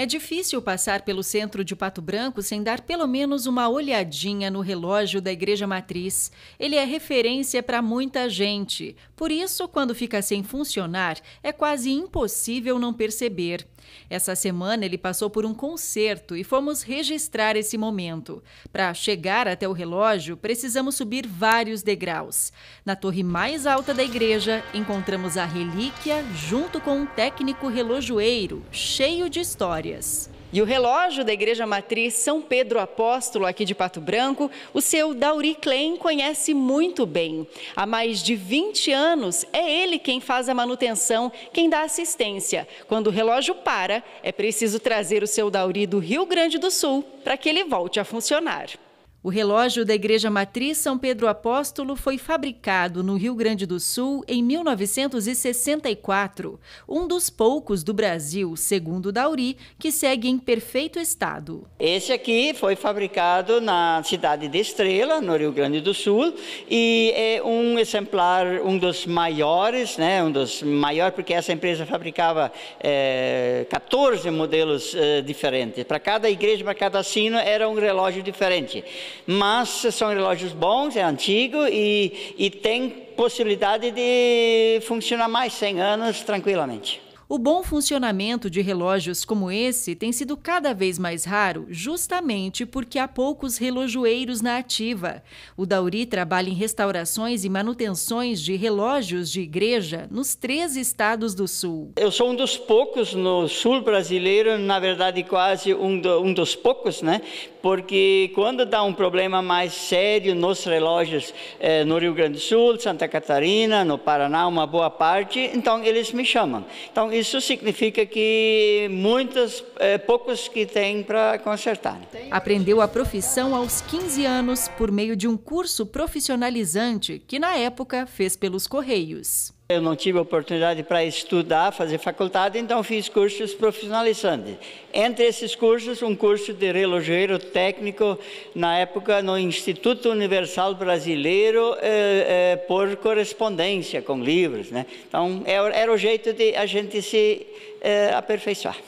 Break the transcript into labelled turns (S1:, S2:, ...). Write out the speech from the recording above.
S1: É difícil passar pelo centro de Pato Branco sem dar pelo menos uma olhadinha no relógio da Igreja Matriz. Ele é referência para muita gente. Por isso, quando fica sem funcionar, é quase impossível não perceber. Essa semana ele passou por um concerto e fomos registrar esse momento. Para chegar até o relógio, precisamos subir vários degraus. Na torre mais alta da igreja, encontramos a relíquia junto com um técnico relojoeiro, cheio de história dias. E o relógio da Igreja Matriz São Pedro Apóstolo, aqui de Pato Branco, o seu Dauri Klein conhece muito bem. Há mais de 20 anos, é ele quem faz a manutenção, quem dá assistência. Quando o relógio para, é preciso trazer o seu Dauri do Rio Grande do Sul para que ele volte a funcionar. O relógio da Igreja Matriz São Pedro Apóstolo foi fabricado no Rio Grande do Sul em 1964, um dos poucos do Brasil, segundo Dauri, que segue em perfeito estado.
S2: Esse aqui foi fabricado na cidade de Estrela, no Rio Grande do Sul, e é um exemplar, um dos maiores, né, um dos maiores, porque essa empresa fabricava é, eh, 14 modelos é, diferentes. Para cada igreja, para cada sino, era um relógio diferente mas são relógios bons, é antigo e, e tem possibilidade de
S1: funcionar mais 100 anos tranquilamente. O bom funcionamento de relógios como esse tem sido cada vez mais raro, justamente porque há poucos relojoeiros na ativa. O Dauri trabalha em restaurações e manutenções de relógios de igreja nos três estados do sul.
S2: Eu sou um dos poucos no sul brasileiro, na verdade, quase um, do, um dos poucos, né? Porque quando dá um problema mais sério nos relógios eh, no Rio Grande do Sul, Santa Catarina, no Paraná, uma boa parte, então eles me chamam. Então, isso significa que muitas,
S1: é, poucos que têm para consertar. Né? Aprendeu a profissão aos 15 anos por meio de um curso profissionalizante que, na época, fez pelos Correios.
S2: Eu não tive oportunidade para estudar, fazer faculdade, então fiz cursos profissionalizantes. Entre esses cursos, um curso de relojoeiro técnico, na época no Instituto Universal Brasileiro, eh, eh, por correspondência com livros. Né? Então, é era, o jeito de a gente se eh, aperfeiçoar.